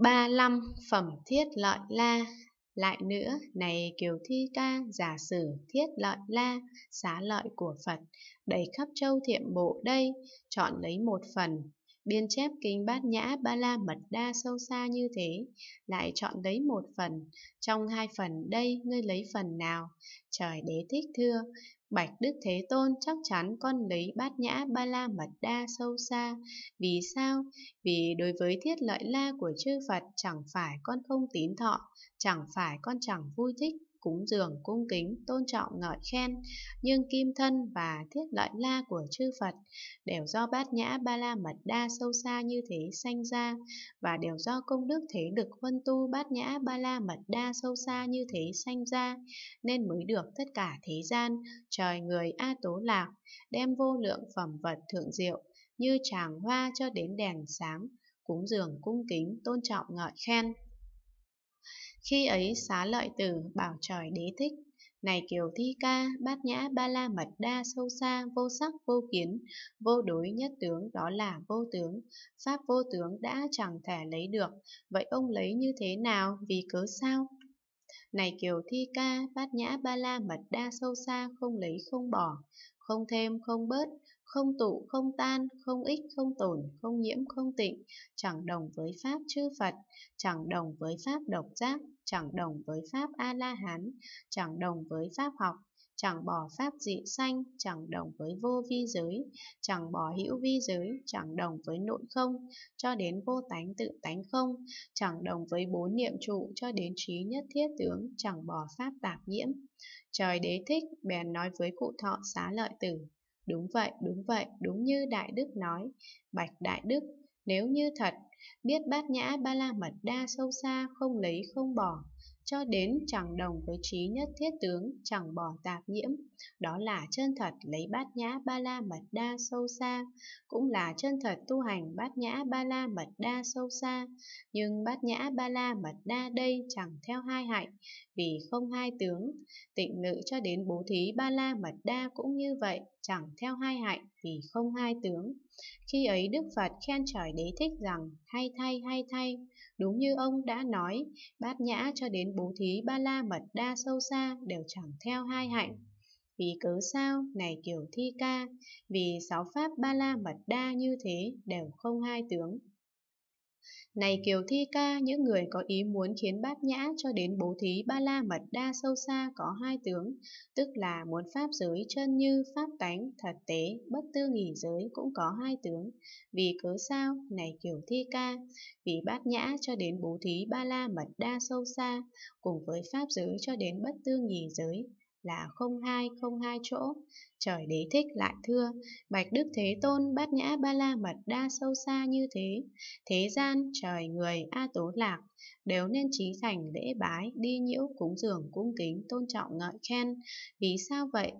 ba năm phẩm thiết lợi la lại nữa này kiều thi ca giả sử thiết lợi la xá lợi của phật đầy khắp châu thiệm bộ đây chọn lấy một phần biên chép kinh bát nhã ba la mật đa sâu xa như thế lại chọn lấy một phần trong hai phần đây ngươi lấy phần nào trời đế thích thưa Bạch Đức Thế Tôn chắc chắn con lấy bát nhã ba la mật đa sâu xa. Vì sao? Vì đối với thiết lợi la của chư Phật chẳng phải con không tín thọ, chẳng phải con chẳng vui thích, cúng dường cung kính, tôn trọng ngợi khen, nhưng kim thân và thiết lợi la của chư Phật đều do bát nhã ba la mật đa sâu xa như thế sanh ra và đều do công đức thế lực huân tu bát nhã ba la mật đa sâu xa như thế sanh ra nên mới được tất cả thế gian trời người a tố lạc đem vô lượng phẩm vật thượng diệu như tràng hoa cho đến đèn sáng cúng dường cung kính tôn trọng ngợi khen khi ấy xá lợi tử bảo trời đế thích, này kiều thi ca, bát nhã ba la mật đa sâu xa, vô sắc vô kiến, vô đối nhất tướng đó là vô tướng, pháp vô tướng đã chẳng thể lấy được, vậy ông lấy như thế nào, vì cớ sao? Này kiều thi ca, bát nhã ba la mật đa sâu xa không lấy không bỏ, không thêm không bớt, không tụ, không tan, không ích, không tổn, không nhiễm, không tịnh, chẳng đồng với Pháp chư Phật, chẳng đồng với Pháp độc giác, chẳng đồng với Pháp A-la-hán, chẳng đồng với Pháp học, chẳng bỏ Pháp dị sanh, chẳng đồng với vô vi giới, chẳng bỏ hữu vi giới, chẳng đồng với nội không, cho đến vô tánh tự tánh không, chẳng đồng với bốn niệm trụ cho đến trí nhất thiết tướng, chẳng bỏ Pháp tạp nhiễm. Trời đế thích, bèn nói với cụ thọ xá lợi tử. Đúng vậy, đúng vậy, đúng như Đại Đức nói. Bạch Đại Đức, nếu như thật, biết bát nhã ba la mật đa sâu xa, không lấy không bỏ, cho đến chẳng đồng với trí nhất thiết tướng, chẳng bỏ tạp nhiễm. Đó là chân thật lấy bát nhã ba la mật đa sâu xa, cũng là chân thật tu hành bát nhã ba la mật đa sâu xa. Nhưng bát nhã ba la mật đa đây chẳng theo hai hạnh, vì không hai tướng. Tịnh lự cho đến bố thí ba la mật đa cũng như vậy, chẳng theo hai hạnh, vì không hai tướng. Khi ấy Đức Phật khen trời đế thích rằng, hay thay hay thay, đúng như ông đã nói, bát nhã cho đến bố thí ba la mật đa sâu xa đều chẳng theo hai hạnh. Vì cớ sao, này kiểu thi ca, vì sáu pháp ba la mật đa như thế đều không hai tướng, này Kiều Thi Ca, những người có ý muốn khiến bát nhã cho đến bố thí ba la mật đa sâu xa có hai tướng, tức là muốn pháp giới chân như pháp tánh, thật tế, bất tư nghỉ giới cũng có hai tướng. Vì cớ sao, này Kiều Thi Ca, vì bát nhã cho đến bố thí ba la mật đa sâu xa, cùng với pháp giới cho đến bất tư nghỉ giới, là không hai không hai chỗ. Trời đế thích lại thưa, Bạch Đức Thế Tôn bát nhã ba la mật đa sâu xa như thế. Thế gian, trời người, A Tố Lạc, đều nên trí thành lễ bái, đi nhiễu cúng dường cung kính, tôn trọng ngợi khen. Vì sao vậy?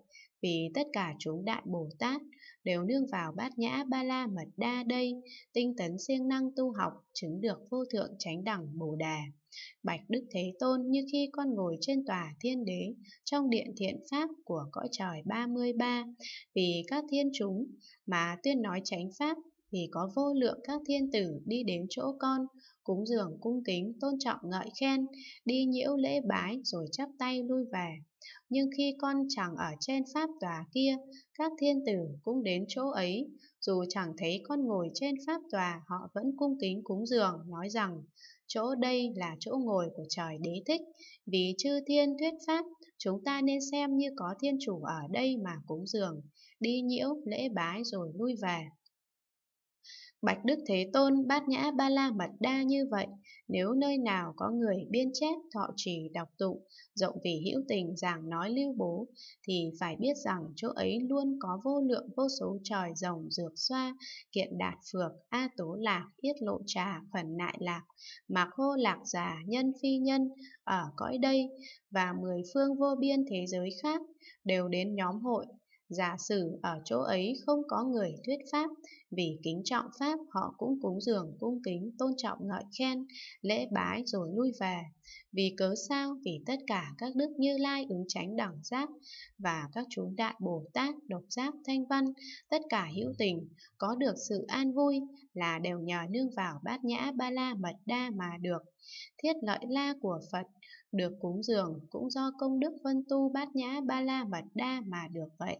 Vì tất cả chúng đại Bồ Tát đều nương vào bát nhã ba la mật đa đây, tinh tấn siêng năng tu học, chứng được vô thượng chánh đẳng Bồ Đà. Bạch Đức Thế Tôn như khi con ngồi trên tòa thiên đế trong điện thiện pháp của cõi trời 33, vì các thiên chúng mà tuyên nói chánh pháp thì có vô lượng các thiên tử đi đến chỗ con, cúng dường cung kính, tôn trọng ngợi khen, đi nhiễu lễ bái rồi chắp tay lui về. Nhưng khi con chẳng ở trên pháp tòa kia, các thiên tử cũng đến chỗ ấy, dù chẳng thấy con ngồi trên pháp tòa họ vẫn cung kính cúng dường, nói rằng, chỗ đây là chỗ ngồi của trời đế thích, vì chư thiên thuyết pháp, chúng ta nên xem như có thiên chủ ở đây mà cúng dường, đi nhiễu lễ bái rồi lui về. Bạch Đức Thế Tôn bát nhã ba la mật đa như vậy, nếu nơi nào có người biên chép thọ trì đọc tụng, rộng vì hữu tình giảng nói lưu bố, thì phải biết rằng chỗ ấy luôn có vô lượng vô số tròi rồng dược xoa, kiện đạt phược, a tố lạc, yết lộ trà, khẩn nại lạc, mạc hô lạc giả, nhân phi nhân, ở cõi đây, và mười phương vô biên thế giới khác, đều đến nhóm hội Giả sử ở chỗ ấy không có người thuyết pháp, vì kính trọng pháp họ cũng cúng dường cung kính, tôn trọng ngợi khen, lễ bái rồi lui về. Vì cớ sao? Vì tất cả các đức Như Lai ứng tránh đẳng giác và các chúng đại Bồ Tát, độc giác, thanh văn, tất cả hữu tình có được sự an vui là đều nhờ nương vào bát nhã ba la mật đa mà được. Thiết lợi la của Phật được cúng dường cũng do công đức vân tu bát nhã ba la mật đa mà được vậy.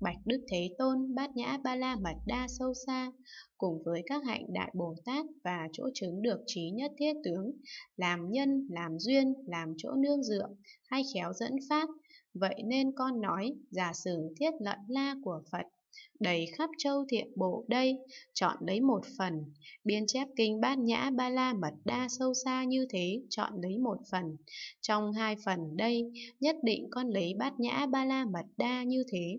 Bạch Đức Thế Tôn, Bát Nhã Ba La Mật Đa sâu xa, cùng với các hạnh Đại Bồ Tát và chỗ chứng được trí nhất thiết tướng, làm nhân, làm duyên, làm chỗ nương dựa, hay khéo dẫn Pháp. Vậy nên con nói, giả sử thiết lận la của Phật đầy khắp châu thiện bộ đây, chọn lấy một phần, biên chép kinh bát nhã ba la mật đa sâu xa như thế, chọn lấy một phần. Trong hai phần đây, nhất định con lấy bát nhã ba la mật đa như thế.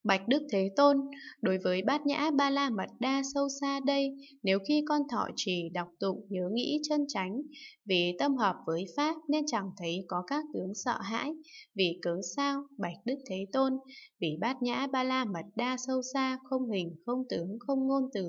Bạch Đức Thế Tôn, đối với bát nhã ba la mật đa sâu xa đây, nếu khi con thọ trì đọc tụng nhớ nghĩ chân chánh, vì tâm hợp với Pháp nên chẳng thấy có các tướng sợ hãi, vì cớ sao, Bạch Đức Thế Tôn, vì bát nhã ba la mật đa sâu xa không hình, không tướng, không ngôn từ,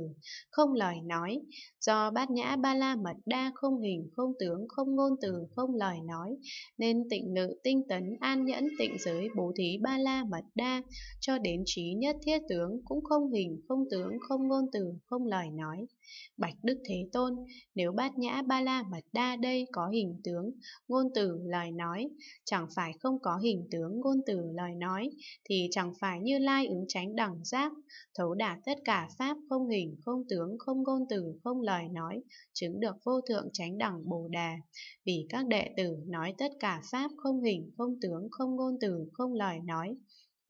không lời nói, do bát nhã ba la mật đa không hình, không tướng, không ngôn từ, không lời nói, nên tịnh nự tinh tấn an nhẫn tịnh giới bố thí ba la mật đa cho đến biến trí nhất thiết tướng cũng không hình, không tướng, không ngôn từ, không lời nói. Bạch Đức Thế Tôn, nếu bát nhã ba la mật đa đây có hình tướng, ngôn từ, lời nói, chẳng phải không có hình tướng, ngôn từ, lời nói, thì chẳng phải như lai ứng tránh đẳng giác, thấu đạt tất cả pháp không hình, không tướng, không ngôn từ, không lời nói, chứng được vô thượng tránh đẳng bồ đà. Vì các đệ tử nói tất cả pháp không hình, không tướng, không ngôn từ, không lời nói,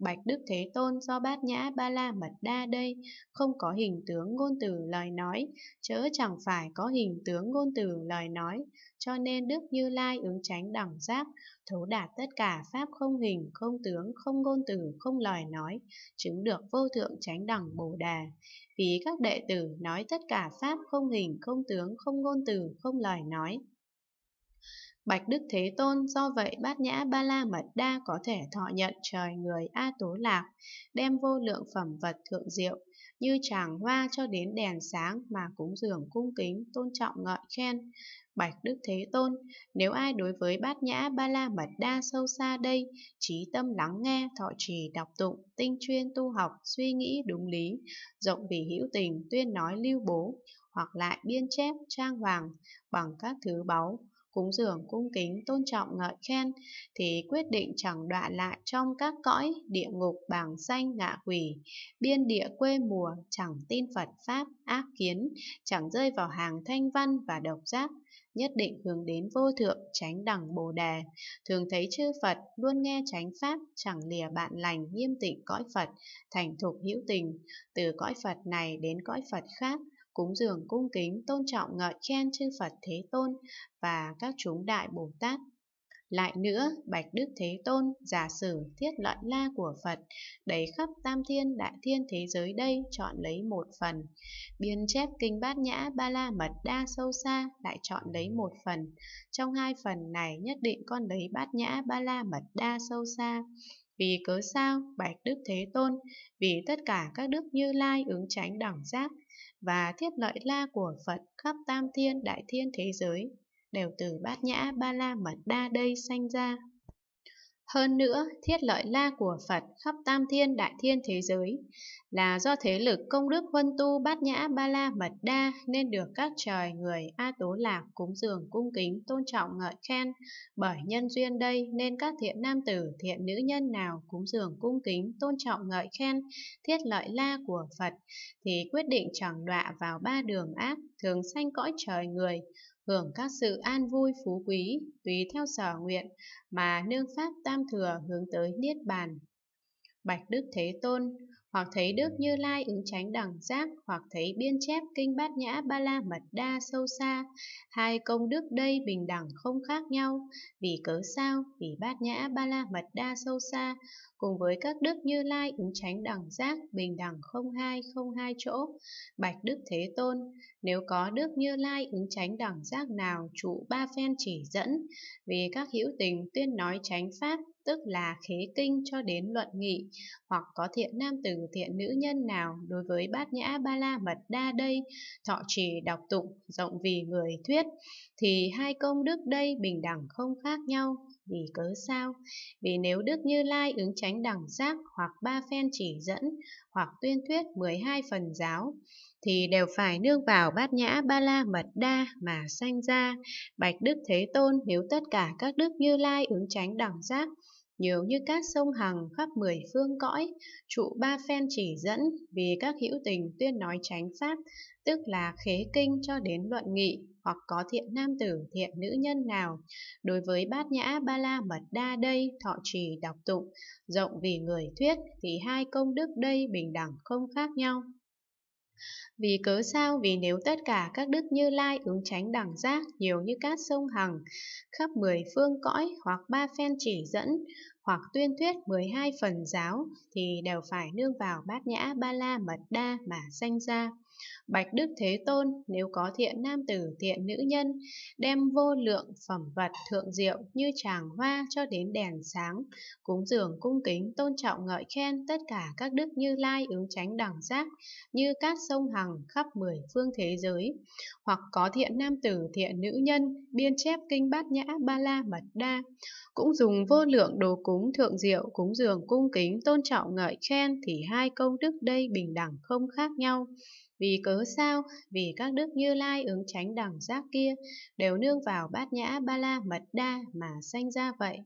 Bạch Đức Thế Tôn do bát nhã ba la mật đa đây, không có hình tướng ngôn từ lời nói, chớ chẳng phải có hình tướng ngôn từ lời nói, cho nên Đức Như Lai ứng tránh đẳng giác, thấu đạt tất cả pháp không hình, không tướng, không ngôn từ, không lời nói, chứng được vô thượng tránh đẳng Bồ Đà. Vì các đệ tử nói tất cả pháp không hình, không tướng, không ngôn từ, không lời nói, Bạch Đức Thế Tôn do vậy bát nhã ba la mật đa có thể thọ nhận trời người A Tố Lạc, đem vô lượng phẩm vật thượng diệu, như tràng hoa cho đến đèn sáng mà cúng dường cung kính, tôn trọng ngợi khen. Bạch Đức Thế Tôn, nếu ai đối với bát nhã ba la mật đa sâu xa đây, trí tâm lắng nghe, thọ trì đọc tụng, tinh chuyên tu học, suy nghĩ đúng lý, rộng vì hữu tình, tuyên nói lưu bố, hoặc lại biên chép trang hoàng bằng các thứ báu cúng dường cung kính tôn trọng ngợi khen thì quyết định chẳng đọa lại trong các cõi địa ngục bảng xanh ngạ quỷ biên địa quê mùa chẳng tin phật pháp ác kiến chẳng rơi vào hàng thanh văn và độc giác nhất định hướng đến vô thượng tránh đẳng bồ đề thường thấy chư phật luôn nghe tránh pháp chẳng lìa bạn lành nghiêm tịnh cõi phật thành thục hữu tình từ cõi phật này đến cõi phật khác cúng dường cung kính tôn trọng ngợi khen chư Phật Thế Tôn và các chúng đại Bồ Tát. Lại nữa, Bạch Đức Thế Tôn, giả sử thiết lợi la của Phật, đầy khắp tam thiên đại thiên thế giới đây chọn lấy một phần. Biên chép kinh bát nhã ba la mật đa sâu xa lại chọn lấy một phần. Trong hai phần này nhất định con lấy bát nhã ba la mật đa sâu xa. Vì cớ sao, Bạch Đức Thế Tôn, vì tất cả các đức như lai ứng tránh đẳng giác, và thiết lợi la của Phật khắp tam thiên đại thiên thế giới đều từ bát nhã ba la mật đa đây sanh ra. Hơn nữa, thiết lợi la của Phật khắp tam thiên đại thiên thế giới là do thế lực công đức huân tu bát nhã ba la mật đa nên được các trời người A Tố Lạc cúng dường cung kính tôn trọng ngợi khen. Bởi nhân duyên đây nên các thiện nam tử thiện nữ nhân nào cúng dường cung kính tôn trọng ngợi khen thiết lợi la của Phật thì quyết định chẳng đọa vào ba đường ác thường sanh cõi trời người hưởng các sự an vui phú quý, tùy theo sở nguyện mà nương pháp tam thừa hướng tới niết bàn. Bạch Đức Thế Tôn, hoặc thấy Đức Như Lai ứng tránh đẳng giác, hoặc thấy biên chép kinh bát nhã ba la mật đa sâu xa, hai công đức đây bình đẳng không khác nhau, vì cớ sao, vì bát nhã ba la mật đa sâu xa, cùng với các đức như lai ứng tránh đẳng giác bình đẳng không hai không hai chỗ bạch đức thế tôn nếu có đức như lai ứng tránh đẳng giác nào trụ ba phen chỉ dẫn vì các hữu tình tuyên nói tránh pháp tức là khế kinh cho đến luận nghị hoặc có thiện nam tử thiện nữ nhân nào đối với bát nhã ba la mật đa đây thọ trì đọc tụng rộng vì người thuyết thì hai công đức đây bình đẳng không khác nhau vì cớ sao? Vì nếu Đức Như Lai ứng tránh đẳng giác hoặc ba phen chỉ dẫn hoặc tuyên thuyết 12 phần giáo, thì đều phải nương vào bát nhã ba la mật đa mà sanh ra. Bạch Đức Thế Tôn nếu tất cả các Đức Như Lai ứng tránh đẳng giác, nhiều như các sông hằng khắp mười phương cõi, trụ ba phen chỉ dẫn vì các hữu tình tuyên nói chánh pháp tức là khế kinh cho đến luận nghị hoặc có thiện nam tử thiện nữ nhân nào đối với bát nhã ba la mật đa đây thọ trì đọc tụng rộng vì người thuyết thì hai công đức đây bình đẳng không khác nhau vì cớ sao? Vì nếu tất cả các đức như lai ứng tránh đẳng giác nhiều như cát sông hằng, khắp mười phương cõi hoặc ba phen chỉ dẫn, hoặc tuyên thuyết mười hai phần giáo thì đều phải nương vào bát nhã ba la mật đa mà sanh ra. Bạch Đức Thế Tôn nếu có thiện nam tử thiện nữ nhân, đem vô lượng phẩm vật thượng diệu như tràng hoa cho đến đèn sáng, cúng dường cung kính tôn trọng ngợi khen tất cả các đức như lai ứng tránh đẳng giác như các sông hằng khắp mười phương thế giới. Hoặc có thiện nam tử thiện nữ nhân, biên chép kinh bát nhã ba la mật đa, cũng dùng vô lượng đồ cúng thượng diệu cúng dường cung kính tôn trọng ngợi khen thì hai công đức đây bình đẳng không khác nhau vì cớ sao? Vì các đức như lai ứng tránh đẳng giác kia đều nương vào bát nhã ba la mật đa mà sanh ra vậy.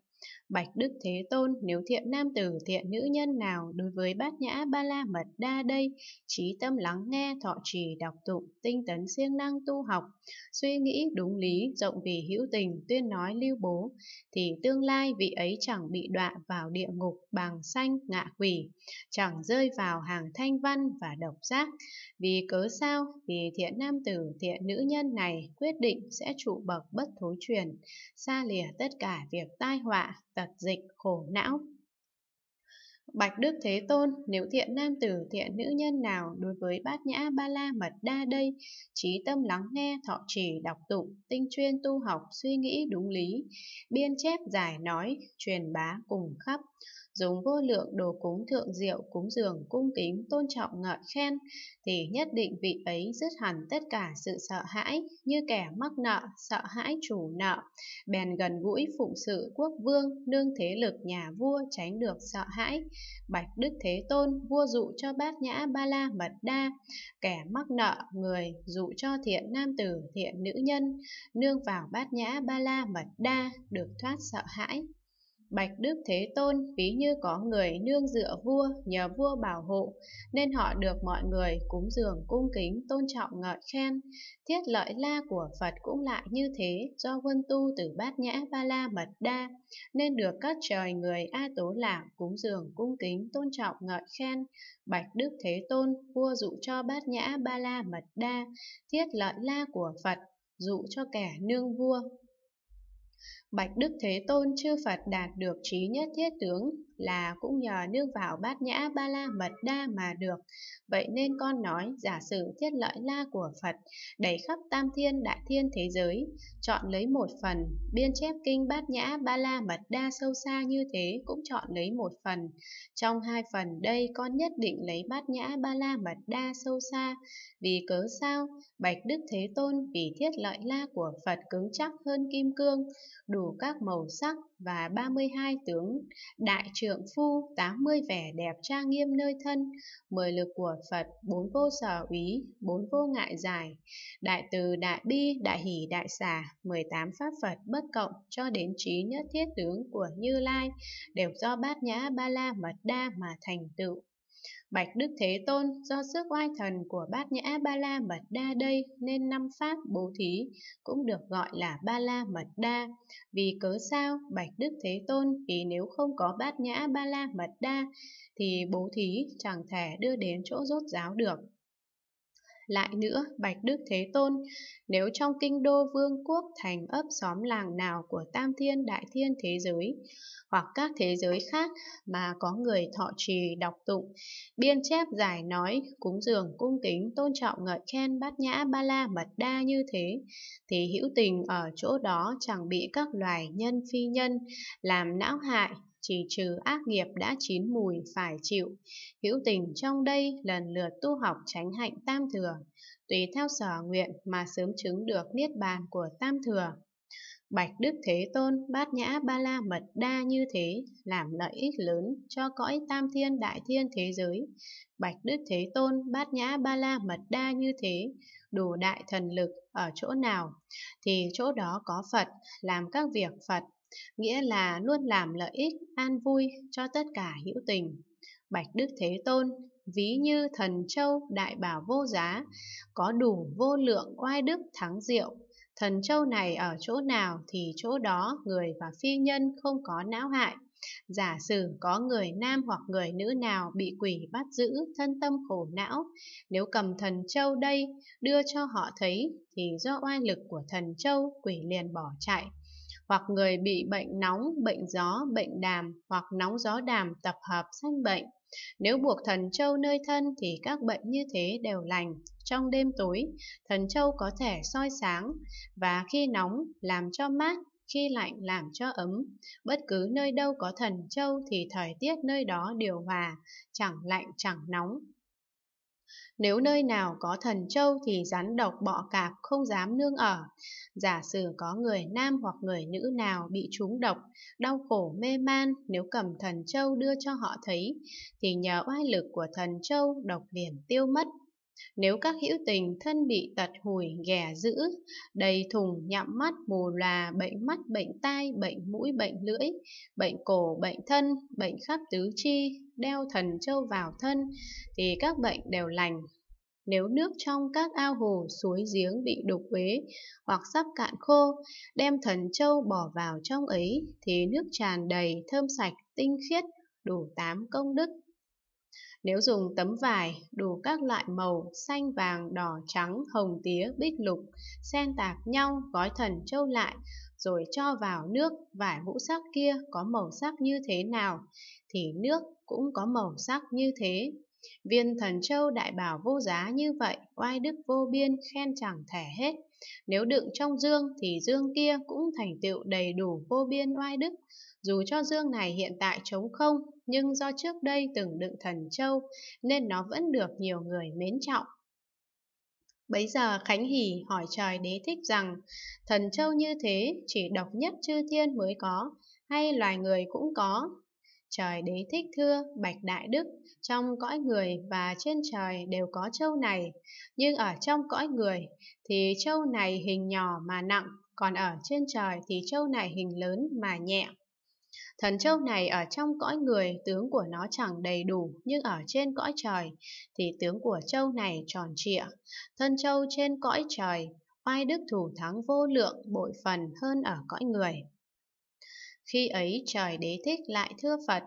Bạch Đức Thế Tôn nếu thiện nam tử thiện nữ nhân nào đối với bát nhã ba la mật đa đây, trí tâm lắng nghe thọ trì đọc tụng, tinh tấn siêng năng tu học, suy nghĩ đúng lý, rộng vì hữu tình, tuyên nói lưu bố, thì tương lai vị ấy chẳng bị đọa vào địa ngục bằng xanh ngạ quỷ, chẳng rơi vào hàng thanh văn và độc giác. Vì cớ sao? Vì thiện nam tử thiện nữ nhân này quyết định sẽ trụ bậc bất thối truyền, xa lìa tất cả việc tai họa tật dịch khổ não. Bạch Đức Thế Tôn, nếu thiện nam tử thiện nữ nhân nào đối với bát nhã ba la mật đa đây, trí tâm lắng nghe, thọ trì, đọc tụng, tinh chuyên tu học, suy nghĩ đúng lý, biên chép giải nói, truyền bá cùng khắp, dùng vô lượng đồ cúng thượng diệu cúng dường cung kính tôn trọng ngợi khen thì nhất định vị ấy dứt hẳn tất cả sự sợ hãi như kẻ mắc nợ sợ hãi chủ nợ bèn gần gũi phụng sự quốc vương nương thế lực nhà vua tránh được sợ hãi bạch đức thế tôn vua dụ cho bát nhã ba la mật đa kẻ mắc nợ người dụ cho thiện nam tử thiện nữ nhân nương vào bát nhã ba la mật đa được thoát sợ hãi Bạch Đức Thế Tôn ví như có người nương dựa vua nhờ vua bảo hộ, nên họ được mọi người cúng dường cung kính tôn trọng ngợi khen. Thiết lợi la của Phật cũng lại như thế do huân tu từ bát nhã ba la mật đa, nên được các trời người A Tố Lạc cúng dường cung kính tôn trọng ngợi khen. Bạch Đức Thế Tôn vua dụ cho bát nhã ba la mật đa, thiết lợi la của Phật dụ cho kẻ nương vua Bạch Đức Thế Tôn chư Phật đạt được trí nhất thiết tướng là cũng nhờ nương vào bát nhã ba la mật đa mà được. Vậy nên con nói giả sử thiết lợi la của Phật đầy khắp tam thiên đại thiên thế giới, chọn lấy một phần, biên chép kinh bát nhã ba la mật đa sâu xa như thế cũng chọn lấy một phần. Trong hai phần đây con nhất định lấy bát nhã ba la mật đa sâu xa, vì cớ sao? Bạch Đức Thế Tôn vì thiết lợi la của Phật cứng chắc hơn kim cương đủ các màu sắc và 32 tướng, đại trượng phu 80 vẻ đẹp trang nghiêm nơi thân, mười lực của Phật, bốn vô sở úy, bốn vô ngại giải, đại từ, đại bi, đại hỷ, đại xả, 18 pháp Phật bất cộng cho đến trí nhất thiết tướng của Như Lai đều do bát nhã ba la mật đa mà thành tựu. Bạch Đức Thế Tôn do sức oai thần của Bát Nhã Ba La Mật Đa đây nên năm pháp bố thí cũng được gọi là Ba La Mật Đa. Vì cớ sao Bạch Đức Thế Tôn vì nếu không có Bát Nhã Ba La Mật Đa thì bố thí chẳng thể đưa đến chỗ rốt giáo được. Lại nữa, Bạch Đức Thế Tôn, nếu trong kinh đô vương quốc thành ấp xóm làng nào của Tam Thiên Đại Thiên Thế Giới, hoặc các thế giới khác mà có người thọ trì đọc tụng, biên chép giải nói, cúng dường cung kính tôn trọng ngợi khen bát nhã ba la mật đa như thế, thì hữu tình ở chỗ đó chẳng bị các loài nhân phi nhân làm não hại chỉ trừ ác nghiệp đã chín mùi phải chịu. Hữu tình trong đây lần lượt tu học tránh hạnh tam thừa, tùy theo sở nguyện mà sớm chứng được niết bàn của tam thừa. Bạch Đức Thế Tôn bát nhã ba la mật đa như thế, làm lợi ích lớn cho cõi tam thiên đại thiên thế giới. Bạch Đức Thế Tôn bát nhã ba la mật đa như thế, đủ đại thần lực ở chỗ nào, thì chỗ đó có Phật, làm các việc Phật nghĩa là luôn làm lợi ích an vui cho tất cả hữu tình. Bạch Đức Thế Tôn ví như thần châu đại bảo vô giá, có đủ vô lượng oai đức thắng diệu. Thần châu này ở chỗ nào thì chỗ đó người và phi nhân không có não hại. Giả sử có người nam hoặc người nữ nào bị quỷ bắt giữ thân tâm khổ não, nếu cầm thần châu đây đưa cho họ thấy thì do oai lực của thần châu quỷ liền bỏ chạy, hoặc người bị bệnh nóng, bệnh gió, bệnh đàm hoặc nóng gió đàm tập hợp sanh bệnh. Nếu buộc thần châu nơi thân thì các bệnh như thế đều lành. Trong đêm tối, thần châu có thể soi sáng và khi nóng làm cho mát, khi lạnh làm cho ấm. Bất cứ nơi đâu có thần châu thì thời tiết nơi đó điều hòa, chẳng lạnh chẳng nóng, nếu nơi nào có thần châu thì rắn độc bọ cạp không dám nương ở. Giả sử có người nam hoặc người nữ nào bị trúng độc, đau khổ mê man nếu cầm thần châu đưa cho họ thấy, thì nhờ oai lực của thần châu độc liền tiêu mất. Nếu các hữu tình thân bị tật hủi ghẻ dữ, đầy thùng nhậm mắt mù là bệnh mắt, bệnh tai, bệnh mũi, bệnh lưỡi, bệnh cổ, bệnh thân, bệnh khắp tứ chi, đeo thần châu vào thân, thì các bệnh đều lành. Nếu nước trong các ao hồ, suối giếng bị đục uế hoặc sắp cạn khô, đem thần châu bỏ vào trong ấy thì nước tràn đầy, thơm sạch, tinh khiết, đủ tám công đức nếu dùng tấm vải đủ các loại màu xanh vàng, đỏ, trắng, hồng tía, bích lục, xen tạp nhau gói thần châu lại rồi cho vào nước vải ngũ sắc kia có màu sắc như thế nào thì nước cũng có màu sắc như thế. Viên thần châu đại bảo vô giá như vậy, oai đức vô biên khen chẳng thể hết. Nếu đựng trong dương thì dương kia cũng thành tựu đầy đủ vô biên oai đức. Dù cho dương này hiện tại trống không, nhưng do trước đây từng đựng thần châu nên nó vẫn được nhiều người mến trọng. Bấy giờ Khánh Hỷ hỏi trời đế thích rằng, thần châu như thế chỉ độc nhất chư thiên mới có, hay loài người cũng có, trời đế thích thưa, bạch đại đức, trong cõi người và trên trời đều có châu này, nhưng ở trong cõi người thì châu này hình nhỏ mà nặng, còn ở trên trời thì châu này hình lớn mà nhẹ. Thần châu này ở trong cõi người tướng của nó chẳng đầy đủ, nhưng ở trên cõi trời thì tướng của châu này tròn trịa. Thân châu trên cõi trời, oai đức thủ thắng vô lượng bội phần hơn ở cõi người. Khi ấy trời đế thích lại thưa Phật,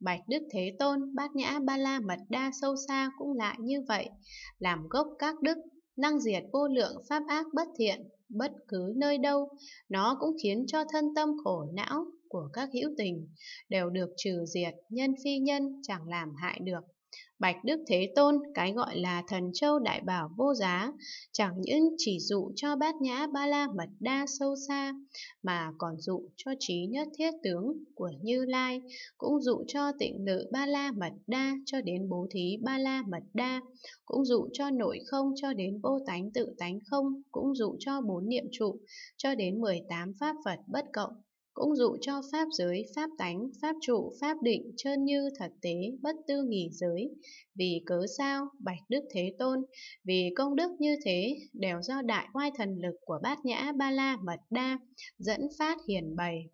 Bạch Đức Thế Tôn, Bát Nhã Ba La Mật Đa sâu xa cũng lại như vậy, làm gốc các đức, năng diệt vô lượng pháp ác bất thiện, bất cứ nơi đâu, nó cũng khiến cho thân tâm khổ não của các hữu tình đều được trừ diệt, nhân phi nhân chẳng làm hại được Bạch Đức Thế Tôn, cái gọi là thần châu đại bảo vô giá, chẳng những chỉ dụ cho bát nhã ba la mật đa sâu xa, mà còn dụ cho trí nhất thiết tướng của Như Lai, cũng dụ cho tịnh lự ba la mật đa cho đến bố thí ba la mật đa, cũng dụ cho nội không cho đến vô tánh tự tánh không, cũng dụ cho bốn niệm trụ cho đến 18 pháp Phật bất cộng cũng dụ cho pháp giới, pháp tánh, pháp trụ, pháp định, chơn như thật tế, bất tư nghỉ giới. Vì cớ sao, bạch đức thế tôn, vì công đức như thế, đều do đại oai thần lực của bát nhã ba la mật đa, dẫn phát hiển bày.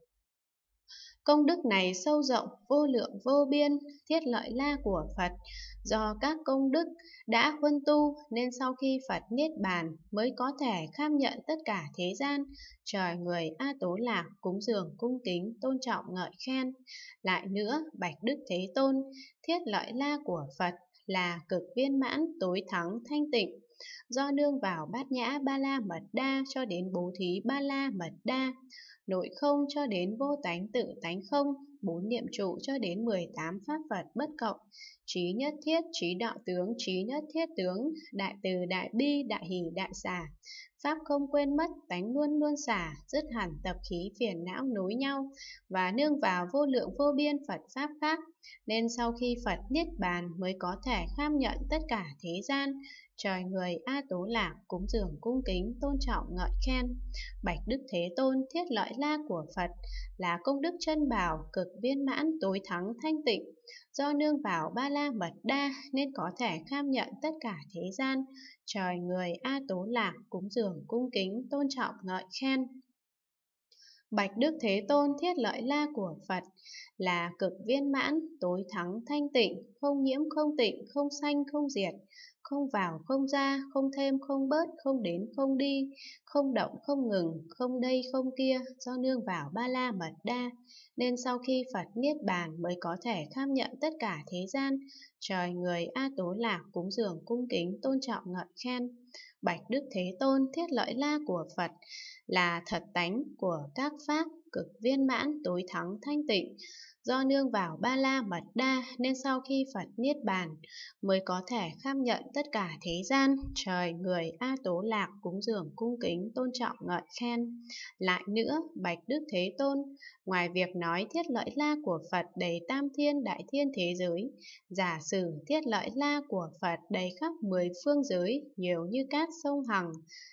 Công đức này sâu rộng, vô lượng vô biên, thiết lợi la của Phật. Do các công đức đã huân tu nên sau khi Phật Niết Bàn mới có thể kham nhận tất cả thế gian, trời người A Tố Lạc cúng dường cung kính tôn trọng ngợi khen. Lại nữa, Bạch Đức Thế Tôn, thiết lợi la của Phật là cực viên mãn tối thắng thanh tịnh do nương vào bát nhã ba la mật đa cho đến bố thí ba la mật đa nội không cho đến vô tánh tự tánh không, bốn niệm trụ cho đến 18 pháp vật bất cộng, trí nhất thiết, trí đạo tướng, trí nhất thiết tướng, đại từ, đại bi, đại hỷ, đại xả. Pháp không quên mất, tánh luôn luôn xả, dứt hẳn tập khí phiền não nối nhau và nương vào vô lượng vô biên Phật Pháp khác. Nên sau khi Phật Niết Bàn mới có thể kham nhận tất cả thế gian, trời người A Tố Lạc cúng dường cung kính tôn trọng ngợi khen. Bạch Đức Thế Tôn thiết lợi la của Phật là công đức chân bảo cực viên mãn tối thắng thanh tịnh. Do nương vào ba la mật đa nên có thể kham nhận tất cả thế gian. Trời người A Tố Lạc cúng dường cung kính tôn trọng ngợi khen. Bạch Đức Thế Tôn thiết lợi la của Phật là cực viên mãn, tối thắng thanh tịnh, không nhiễm không tịnh, không sanh không diệt, không vào không ra, không thêm không bớt, không đến không đi, không động không ngừng, không đây không kia, do nương vào ba la mật đa. Nên sau khi Phật Niết Bàn mới có thể tham nhận tất cả thế gian, trời người A Tố Lạc cúng dường cung kính tôn trọng ngợi khen. Bạch Đức Thế Tôn thiết lợi la của Phật là thật tánh của các Pháp cực viên mãn tối thắng thanh tịnh do nương vào ba la mật đa nên sau khi Phật Niết Bàn mới có thể kham nhận tất cả thế gian, trời, người, A Tố Lạc, cúng dường, cung kính, tôn trọng, ngợi khen. Lại nữa, Bạch Đức Thế Tôn, ngoài việc nói thiết lợi la của Phật đầy tam thiên đại thiên thế giới, giả sử thiết lợi la của Phật đầy khắp mười phương giới, nhiều như cát sông Hằng,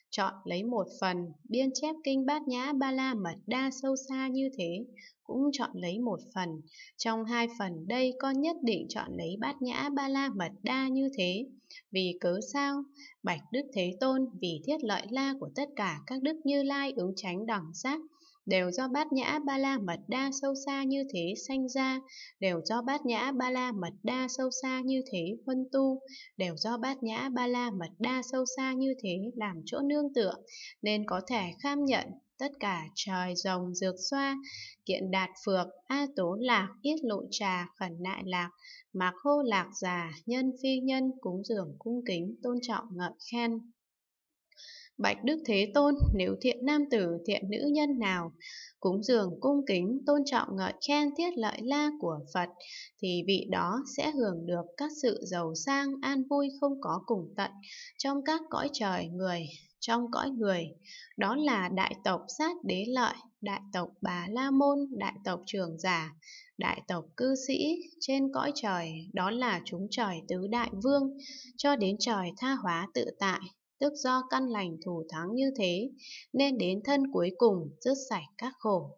chọn lấy một phần, biên chép kinh bát nhã ba la mật đa sâu xa như thế, cũng chọn lấy một phần. Trong hai phần đây con nhất định chọn lấy bát nhã ba la mật đa như thế. Vì cớ sao? Bạch Đức Thế Tôn vì thiết lợi la của tất cả các đức như lai ứng tránh đẳng giác đều do bát nhã ba la mật đa sâu xa như thế sanh ra, đều do bát nhã ba la mật đa sâu xa như thế huân tu, đều do bát nhã ba la mật đa sâu xa như thế làm chỗ nương tựa, nên có thể kham nhận tất cả trời rồng dược xoa, kiện đạt phược, a tố lạc, yết lộ trà, khẩn nại lạc, mạc khô lạc già, nhân phi nhân, cúng dường cung kính, tôn trọng ngợi khen. Bạch Đức Thế Tôn, nếu thiện nam tử, thiện nữ nhân nào cúng dường cung kính, tôn trọng ngợi khen thiết lợi la của Phật, thì vị đó sẽ hưởng được các sự giàu sang, an vui không có cùng tận trong các cõi trời người trong cõi người, đó là đại tộc sát đế lợi, đại tộc bà la môn, đại tộc trường giả, đại tộc cư sĩ trên cõi trời, đó là chúng trời tứ đại vương, cho đến trời tha hóa tự tại, tức do căn lành thủ thắng như thế, nên đến thân cuối cùng dứt sạch các khổ,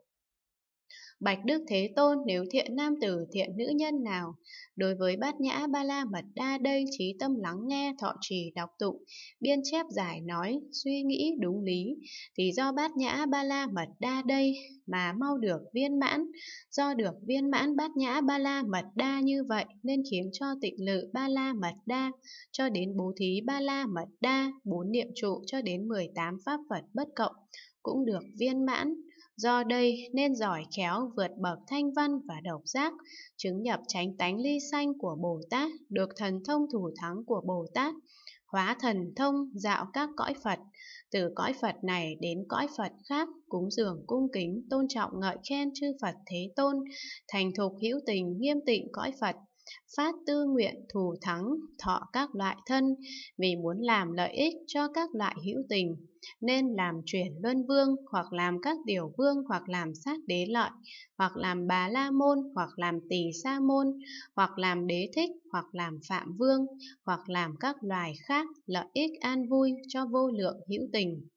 Bạch Đức Thế Tôn nếu thiện nam tử thiện nữ nhân nào, đối với bát nhã ba la mật đa đây trí tâm lắng nghe thọ trì đọc tụng, biên chép giải nói, suy nghĩ đúng lý, thì do bát nhã ba la mật đa đây mà mau được viên mãn, do được viên mãn bát nhã ba la mật đa như vậy nên khiến cho tịnh lự ba la mật đa, cho đến bố thí ba la mật đa, bốn niệm trụ cho đến 18 pháp Phật bất cộng, cũng được viên mãn. Do đây nên giỏi khéo vượt bậc thanh văn và độc giác, chứng nhập tránh tánh ly sanh của Bồ Tát, được thần thông thủ thắng của Bồ Tát, hóa thần thông dạo các cõi Phật, từ cõi Phật này đến cõi Phật khác, cúng dường cung kính, tôn trọng ngợi khen chư Phật Thế Tôn, thành thục hữu tình nghiêm tịnh cõi Phật, phát tư nguyện thù thắng thọ các loại thân vì muốn làm lợi ích cho các loại hữu tình nên làm chuyển luân vương hoặc làm các tiểu vương hoặc làm sát đế lợi hoặc làm bà la môn hoặc làm tỳ sa môn hoặc làm đế thích hoặc làm phạm vương hoặc làm các loài khác lợi ích an vui cho vô lượng hữu tình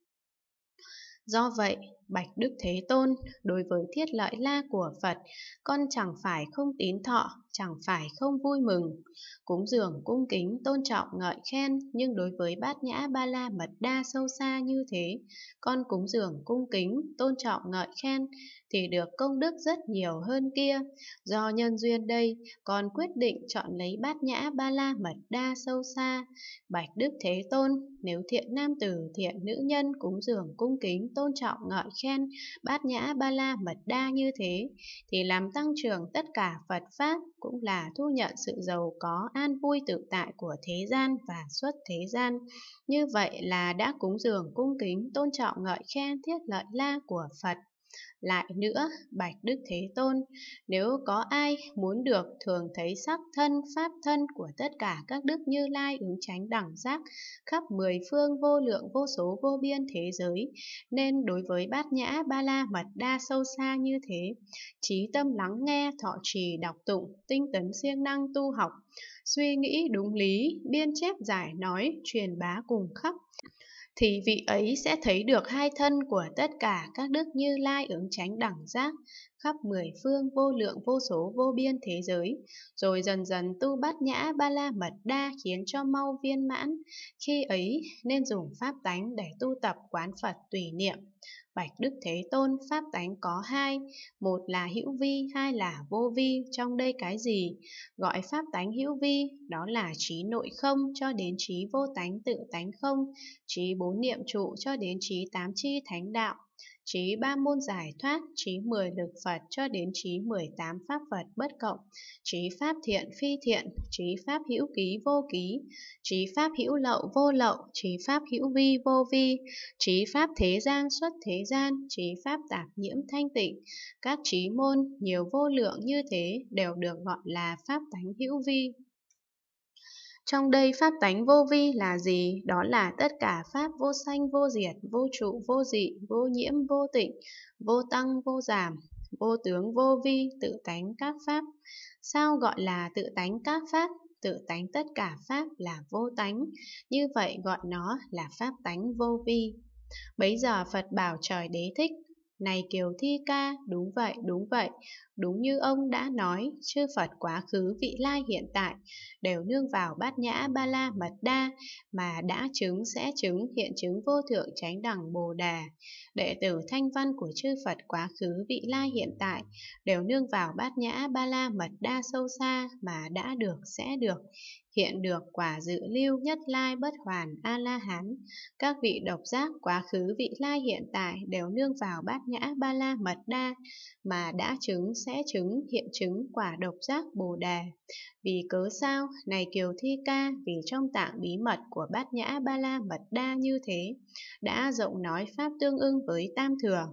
Do vậy, Bạch Đức Thế Tôn, đối với thiết lợi la của Phật, con chẳng phải không tín thọ, chẳng phải không vui mừng. Cúng dường cung kính, tôn trọng, ngợi khen, nhưng đối với bát nhã ba la mật đa sâu xa như thế, con cúng dường cung kính, tôn trọng, ngợi khen thì được công đức rất nhiều hơn kia. Do nhân duyên đây, con quyết định chọn lấy bát nhã ba la mật đa sâu xa. Bạch Đức Thế Tôn, nếu thiện nam tử, thiện nữ nhân cúng dường cung kính, tôn trọng, ngợi khen, bát nhã ba la mật đa như thế, thì làm tăng trưởng tất cả Phật Pháp cũng là thu nhận sự giàu có an vui tự tại của thế gian và xuất thế gian. Như vậy là đã cúng dường cung kính, tôn trọng ngợi khen thiết lợi la của Phật. Lại nữa, Bạch Đức Thế Tôn, nếu có ai muốn được thường thấy sắc thân, pháp thân của tất cả các đức như lai ứng tránh đẳng giác khắp mười phương vô lượng vô số vô biên thế giới, nên đối với bát nhã ba la mật đa sâu xa như thế, trí tâm lắng nghe, thọ trì, đọc tụng, tinh tấn siêng năng tu học, suy nghĩ đúng lý, biên chép giải nói, truyền bá cùng khắp thì vị ấy sẽ thấy được hai thân của tất cả các đức như lai ứng tránh đẳng giác khắp mười phương vô lượng vô số vô biên thế giới, rồi dần dần tu bát nhã ba la mật đa khiến cho mau viên mãn. Khi ấy nên dùng pháp tánh để tu tập quán Phật tùy niệm. Bạch Đức Thế Tôn pháp tánh có hai, một là hữu vi, hai là vô vi, trong đây cái gì? Gọi pháp tánh hữu vi, đó là trí nội không cho đến trí vô tánh tự tánh không, trí bốn niệm trụ cho đến trí tám chi thánh đạo, trí ba môn giải thoát, trí mười lực Phật cho đến trí mười tám pháp Phật bất cộng, trí pháp thiện phi thiện, trí pháp hữu ký vô ký, trí pháp hữu lậu vô lậu, trí pháp hữu vi vô vi, trí pháp thế gian xuất thế gian, trí pháp tạp nhiễm thanh tịnh. Các trí môn nhiều vô lượng như thế đều được gọi là pháp tánh hữu vi. Trong đây pháp tánh vô vi là gì? Đó là tất cả pháp vô sanh, vô diệt, vô trụ, vô dị, vô nhiễm, vô tịnh, vô tăng, vô giảm, vô tướng, vô vi, tự tánh các pháp. Sao gọi là tự tánh các pháp? Tự tánh tất cả pháp là vô tánh, như vậy gọi nó là pháp tánh vô vi. Bấy giờ Phật bảo trời đế thích, này Kiều Thi Ca, đúng vậy, đúng vậy, đúng như ông đã nói, chư Phật quá khứ vị lai hiện tại đều nương vào bát nhã ba la mật đa mà đã chứng sẽ chứng hiện chứng vô thượng tránh đẳng Bồ Đà. Đệ tử thanh văn của chư Phật quá khứ vị lai hiện tại đều nương vào bát nhã ba la mật đa sâu xa mà đã được sẽ được, hiện được quả dự lưu nhất lai bất hoàn A-la-hán. Các vị độc giác quá khứ vị lai hiện tại đều nương vào bát nhã ba la mật đa mà đã chứng sẽ chứng hiện chứng quả độc giác bồ đề vì cớ sao này kiều thi ca vì trong tạng bí mật của bát nhã ba la mật đa như thế đã rộng nói pháp tương ưng với tam thừa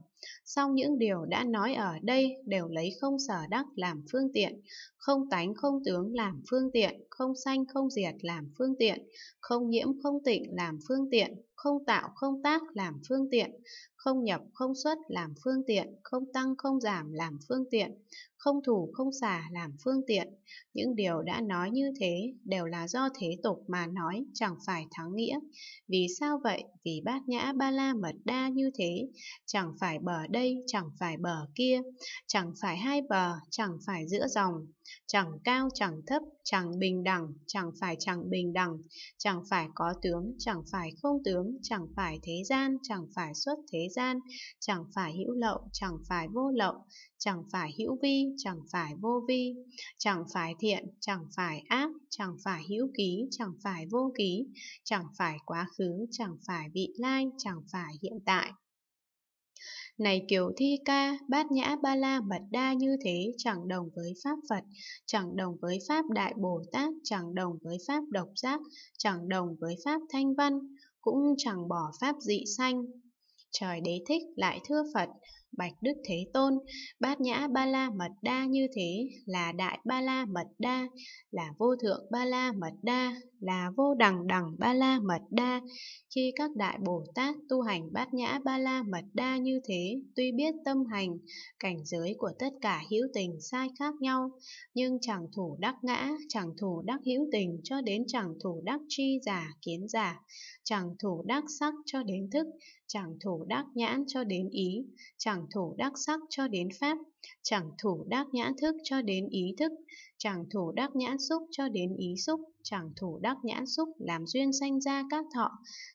song những điều đã nói ở đây đều lấy không sở đắc làm phương tiện không tánh không tướng làm phương tiện không sanh không diệt làm phương tiện không nhiễm không tịnh làm phương tiện không tạo không tác làm phương tiện, không nhập không xuất làm phương tiện, không tăng không giảm làm phương tiện, không thủ không xả làm phương tiện. Những điều đã nói như thế đều là do thế tục mà nói, chẳng phải thắng nghĩa. Vì sao vậy? Vì bát nhã ba la mật đa như thế, chẳng phải bờ đây, chẳng phải bờ kia, chẳng phải hai bờ, chẳng phải giữa dòng, chẳng cao chẳng thấp, chẳng bình đẳng, chẳng phải chẳng bình đẳng, chẳng phải có tướng, chẳng phải không tướng, chẳng phải thế gian, chẳng phải xuất thế gian, chẳng phải hữu lậu, chẳng phải vô lậu, chẳng phải hữu vi, chẳng phải vô vi, chẳng phải thiện, chẳng phải ác, chẳng phải hữu ký, chẳng phải vô ký, chẳng phải quá khứ, chẳng phải vị lai, chẳng phải hiện tại. Này kiểu thi ca, bát nhã ba la mật đa như thế chẳng đồng với Pháp Phật, chẳng đồng với Pháp Đại Bồ Tát, chẳng đồng với Pháp Độc Giác, chẳng đồng với Pháp Thanh Văn, cũng chẳng bỏ Pháp Dị Sanh. Trời đế thích lại thưa Phật, bạch đức thế tôn bát nhã ba la mật đa như thế là đại ba la mật đa là vô thượng ba la mật đa là vô đẳng đẳng ba la mật đa khi các đại bồ tát tu hành bát nhã ba la mật đa như thế tuy biết tâm hành cảnh giới của tất cả hữu tình sai khác nhau nhưng chẳng thủ đắc ngã chẳng thủ đắc hữu tình cho đến chẳng thủ đắc tri giả kiến giả chẳng thủ đắc sắc cho đến thức chẳng thủ đắc nhãn cho đến ý, chẳng thủ đắc sắc cho đến pháp, chẳng thủ đắc nhãn thức cho đến ý thức, chẳng thủ đắc nhãn xúc cho đến ý xúc, chẳng thủ đắc nhãn xúc làm duyên sanh ra các thọ,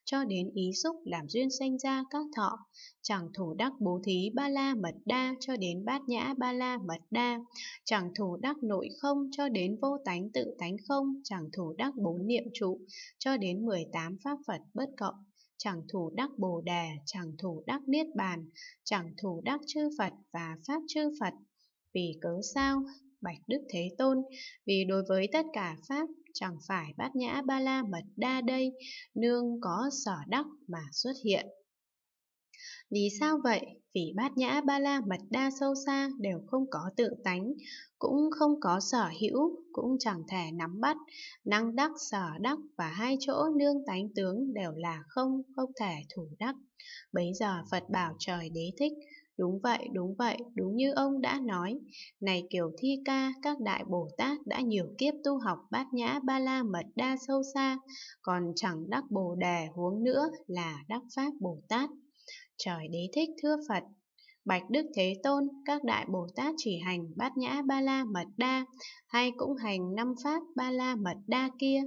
cho đến ý xúc làm duyên sanh ra các thọ, chẳng thủ đắc bố thí ba la mật đa cho đến bát nhã ba la mật đa, chẳng thủ đắc nội không cho đến vô tánh tự tánh không, chẳng thủ đắc bốn niệm trụ cho đến 18 pháp Phật bất cộng chẳng thủ đắc Bồ Đề, chẳng thủ đắc Niết Bàn, chẳng thủ đắc chư Phật và Pháp chư Phật. Vì cớ sao? Bạch Đức Thế Tôn, vì đối với tất cả Pháp chẳng phải bát nhã ba la mật đa đây, nương có sở đắc mà xuất hiện. Lý sao vậy? Vì bát nhã ba la mật đa sâu xa đều không có tự tánh, cũng không có sở hữu, cũng chẳng thể nắm bắt. Năng đắc sở đắc và hai chỗ nương tánh tướng đều là không, không thể thủ đắc. Bấy giờ Phật bảo trời đế thích, Đúng vậy, đúng vậy, đúng như ông đã nói. Này Kiều Thi Ca, các đại Bồ Tát đã nhiều kiếp tu học bát nhã ba la mật đa sâu xa, còn chẳng đắc Bồ Đề huống nữa là đắc Pháp Bồ Tát trời đế thích thưa Phật. Bạch Đức Thế Tôn, các đại Bồ Tát chỉ hành bát nhã ba la mật đa, hay cũng hành năm pháp ba la mật đa kia,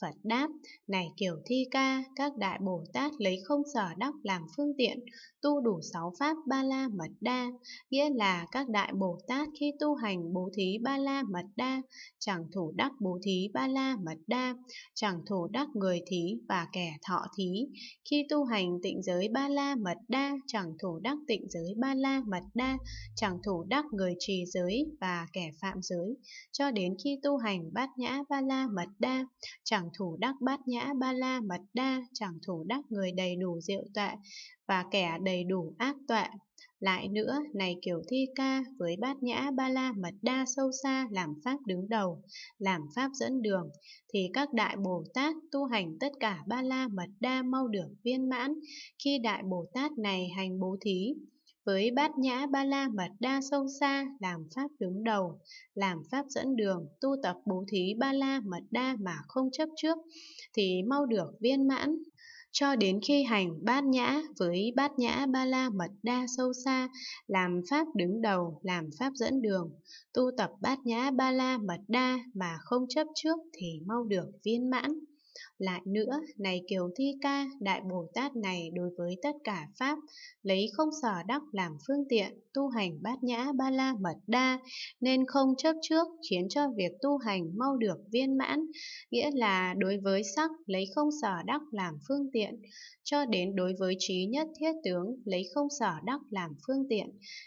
Phật đáp, này kiểu Thi Ca, các đại Bồ Tát lấy không sở đắc làm phương tiện, tu đủ sáu pháp ba la mật đa, nghĩa là các đại Bồ Tát khi tu hành bố thí ba la mật đa, chẳng thủ đắc bố thí ba la mật đa, chẳng thủ đắc người thí và kẻ thọ thí, khi tu hành tịnh giới ba la mật đa, chẳng thủ đắc tịnh giới ba la mật đa, chẳng thủ đắc người trì giới và kẻ phạm giới, cho đến khi tu hành bát nhã ba la mật đa, chẳng chàng thủ đắc bát nhã ba la mật đa, chẳng thủ đắc người đầy đủ diệu tọa và kẻ đầy đủ ác tọa. Lại nữa, này kiểu thi ca, với bát nhã ba la mật đa sâu xa làm pháp đứng đầu, làm pháp dẫn đường, thì các đại Bồ Tát tu hành tất cả ba la mật đa mau được viên mãn, khi đại Bồ Tát này hành bố thí, với bát nhã ba la mật đa sâu xa làm pháp đứng đầu, làm pháp dẫn đường, tu tập bố thí ba la mật đa mà không chấp trước thì mau được viên mãn. Cho đến khi hành bát nhã với bát nhã ba la mật đa sâu xa, làm pháp đứng đầu, làm pháp dẫn đường, tu tập bát nhã ba la mật đa mà không chấp trước thì mau được viên mãn. Lại nữa, này Kiều Thi Ca, Đại Bồ Tát này đối với tất cả Pháp, lấy không sở đắc làm phương tiện, tu hành bát nhã ba la mật đa, nên không chấp trước, khiến cho việc tu hành mau được viên mãn, nghĩa là đối với sắc, lấy không sở đắc làm phương tiện, cho đến đối với trí nhất thiết tướng, lấy không sở đắc làm phương tiện.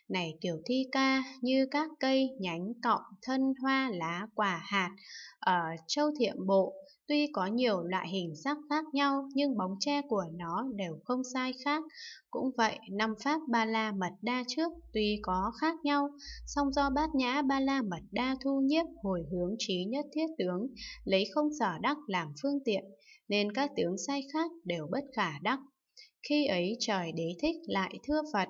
Này Kiều Thi Ca, như các cây, nhánh, cọng, thân, hoa, lá, quả, hạt, ở châu thiệm bộ, Tuy có nhiều loại hình sắc khác nhau nhưng bóng tre của nó đều không sai khác. Cũng vậy, năm pháp ba la mật đa trước tuy có khác nhau, song do bát nhã ba la mật đa thu nhiếp hồi hướng trí nhất thiết tướng, lấy không sở đắc làm phương tiện, nên các tướng sai khác đều bất khả đắc. Khi ấy trời đế thích lại thưa Phật,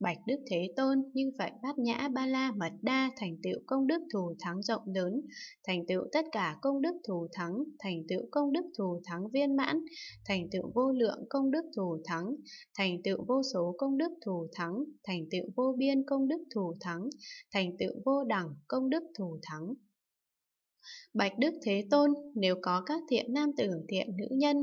Bạch Đức Thế Tôn như vậy bát nhã ba la mật đa thành tựu công đức thù thắng rộng lớn, thành tựu tất cả công đức thù thắng, thành tựu công đức thù thắng viên mãn, thành tựu vô lượng công đức thù thắng, thành tựu vô số công đức thù thắng, thành tựu vô biên công đức thù thắng, thành tựu vô đẳng công đức thù thắng. Bạch Đức Thế Tôn, nếu có các thiện nam tử thiện nữ nhân,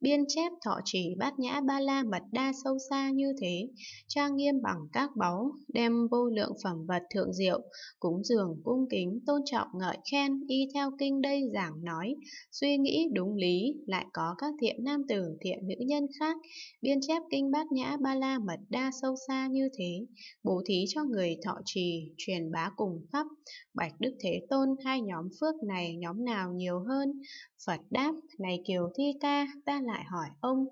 biên chép thọ trì bát nhã ba la mật đa sâu xa như thế, trang nghiêm bằng các báu, đem vô lượng phẩm vật thượng diệu, cúng dường cung kính, tôn trọng ngợi khen, y theo kinh đây giảng nói, suy nghĩ đúng lý, lại có các thiện nam tử thiện nữ nhân khác, biên chép kinh bát nhã ba la mật đa sâu xa như thế, bố thí cho người thọ trì, truyền bá cùng khắp. Bạch Đức Thế Tôn, hai nhóm phước này nhóm nào nhiều hơn? Phật đáp, này Kiều Thi Ca, ta lại hỏi ông,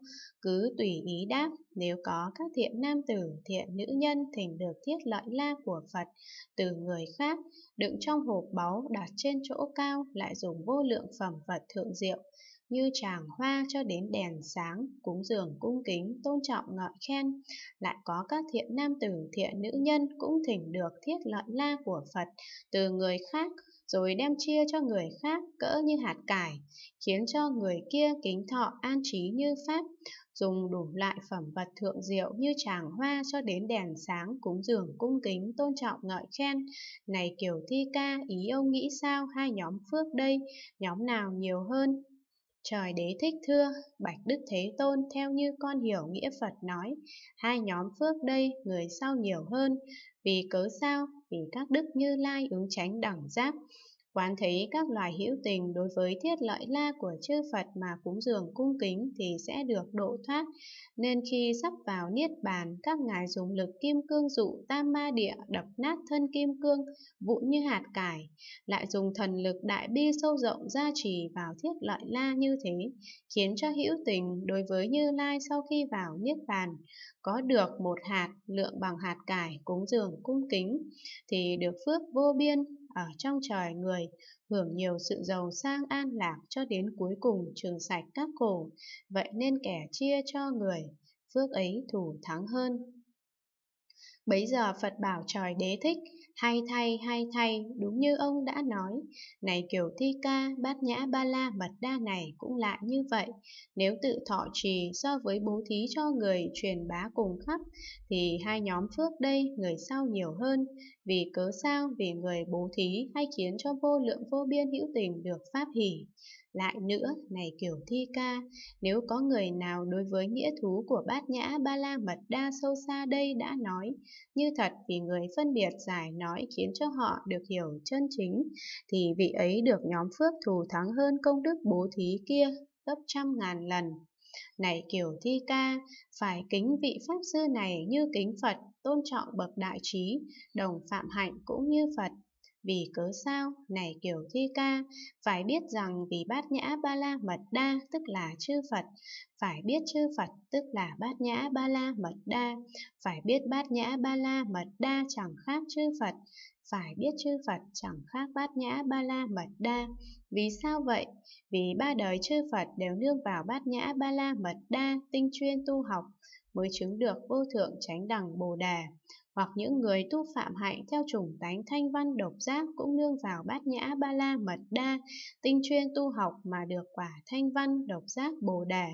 cứ tùy ý đáp, nếu có các thiện nam tử, thiện nữ nhân thỉnh được thiết lợi la của Phật từ người khác, đựng trong hộp báu đặt trên chỗ cao lại dùng vô lượng phẩm vật thượng diệu, như tràng hoa cho đến đèn sáng, cúng dường cung kính, tôn trọng ngợi khen. Lại có các thiện nam tử, thiện nữ nhân cũng thỉnh được thiết lợi la của Phật từ người khác, rồi đem chia cho người khác cỡ như hạt cải, khiến cho người kia kính thọ an trí như pháp, dùng đủ loại phẩm vật thượng diệu như tràng hoa cho đến đèn sáng cúng dường cung kính tôn trọng ngợi khen. Này kiểu thi ca, ý ông nghĩ sao hai nhóm phước đây, nhóm nào nhiều hơn, Trời đế thích thưa, Bạch Đức Thế Tôn theo như con hiểu nghĩa Phật nói, hai nhóm phước đây người sau nhiều hơn, vì cớ sao? Vì các đức như lai ứng tránh đẳng giác, Quán thấy các loài hữu tình đối với thiết lợi la của chư Phật mà cúng dường cung kính thì sẽ được độ thoát, nên khi sắp vào Niết Bàn, các ngài dùng lực kim cương dụ tam ma địa đập nát thân kim cương, vụ như hạt cải, lại dùng thần lực đại bi sâu rộng gia trì vào thiết lợi la như thế, khiến cho hữu tình đối với Như Lai sau khi vào Niết Bàn có được một hạt lượng bằng hạt cải cúng dường cung kính, thì được phước vô biên ở trong trời người, hưởng nhiều sự giàu sang an lạc cho đến cuối cùng trường sạch các khổ, vậy nên kẻ chia cho người, phước ấy thủ thắng hơn. Bấy giờ Phật bảo trời đế thích, hay thay hay thay, đúng như ông đã nói. Này kiểu thi ca, bát nhã ba la mật đa này cũng lại như vậy. Nếu tự thọ trì so với bố thí cho người truyền bá cùng khắp, thì hai nhóm phước đây người sau nhiều hơn. Vì cớ sao, vì người bố thí hay khiến cho vô lượng vô biên hữu tình được pháp hỷ. Lại nữa, này kiểu thi ca, nếu có người nào đối với nghĩa thú của bát nhã ba la mật đa sâu xa đây đã nói, như thật vì người phân biệt giải nói khiến cho họ được hiểu chân chính, thì vị ấy được nhóm phước thù thắng hơn công đức bố thí kia gấp trăm ngàn lần. Này kiểu thi ca, phải kính vị Pháp sư này như kính Phật, tôn trọng bậc đại trí, đồng phạm hạnh cũng như Phật vì cớ sao, này kiểu thi ca, phải biết rằng vì bát nhã ba la mật đa tức là chư Phật, phải biết chư Phật tức là bát nhã ba la mật đa, phải biết bát nhã ba la mật đa chẳng khác chư Phật, phải biết chư Phật chẳng khác bát nhã ba la mật đa. Vì sao vậy? Vì ba đời chư Phật đều nương vào bát nhã ba la mật đa tinh chuyên tu học mới chứng được vô thượng chánh đẳng Bồ Đà hoặc những người tu phạm hạnh theo chủng tánh thanh văn độc giác cũng nương vào bát nhã ba la mật đa, tinh chuyên tu học mà được quả thanh văn độc giác bồ đề.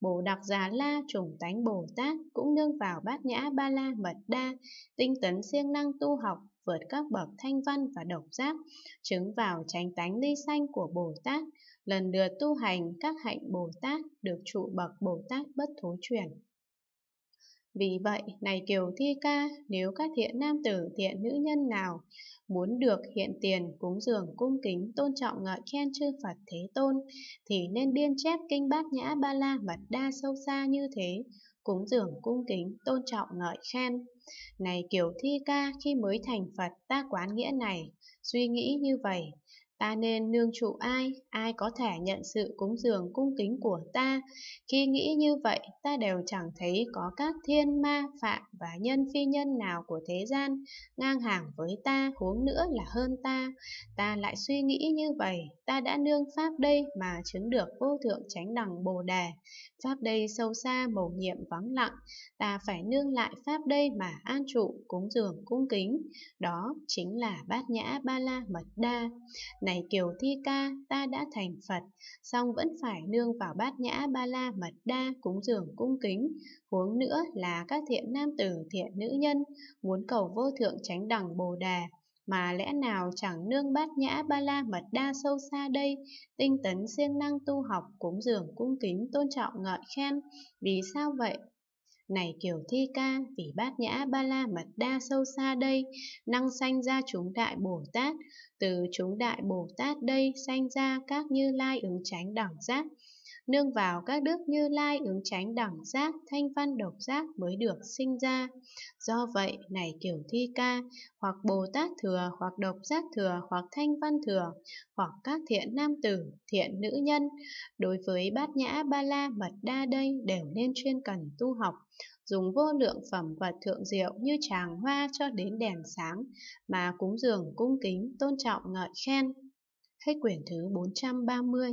Bồ đặc già la chủng tánh Bồ Tát cũng nương vào bát nhã ba la mật đa, tinh tấn siêng năng tu học vượt các bậc thanh văn và độc giác, chứng vào tránh tánh ly sanh của Bồ Tát, lần lượt tu hành các hạnh Bồ Tát được trụ bậc Bồ Tát bất thối chuyển. Vì vậy, này Kiều Thi Ca, nếu các thiện nam tử thiện nữ nhân nào muốn được hiện tiền cúng dường cung kính tôn trọng ngợi khen chư Phật Thế Tôn, thì nên biên chép kinh bát nhã ba la mật đa sâu xa như thế, cúng dường cung kính tôn trọng ngợi khen. Này Kiều Thi Ca, khi mới thành Phật ta quán nghĩa này, suy nghĩ như vậy ta nên nương trụ ai, ai có thể nhận sự cúng dường cung kính của ta. Khi nghĩ như vậy, ta đều chẳng thấy có các thiên ma, phạm và nhân phi nhân nào của thế gian ngang hàng với ta, huống nữa là hơn ta. Ta lại suy nghĩ như vậy, ta đã nương Pháp đây mà chứng được vô thượng chánh đẳng Bồ Đề. Pháp đây sâu xa mầu nhiệm vắng lặng, ta phải nương lại Pháp đây mà an trụ, cúng dường, cung kính. Đó chính là bát nhã ba la mật đa. Này này kiều thi ca ta đã thành phật song vẫn phải nương vào bát nhã ba la mật đa cúng dường cung kính huống nữa là các thiện nam tử thiện nữ nhân muốn cầu vô thượng tránh đẳng bồ đề mà lẽ nào chẳng nương bát nhã ba la mật đa sâu xa đây tinh tấn siêng năng tu học cúng dường cung kính tôn trọng ngợi khen vì sao vậy này kiều thi ca vì bát nhã ba la mật đa sâu xa đây năng sanh ra chúng đại bồ tát từ chúng đại Bồ Tát đây sanh ra các như lai ứng tránh đẳng giác. Nương vào các đức như lai ứng tránh đẳng giác, thanh văn độc giác mới được sinh ra. Do vậy, này kiểu thi ca, hoặc Bồ Tát thừa, hoặc độc giác thừa, hoặc thanh văn thừa, hoặc các thiện nam tử, thiện nữ nhân, đối với bát nhã ba la mật đa đây đều nên chuyên cần tu học dùng vô lượng phẩm vật thượng diệu như tràng hoa cho đến đèn sáng mà cúng dường cung kính tôn trọng ngợi khen. Hết quyển thứ 430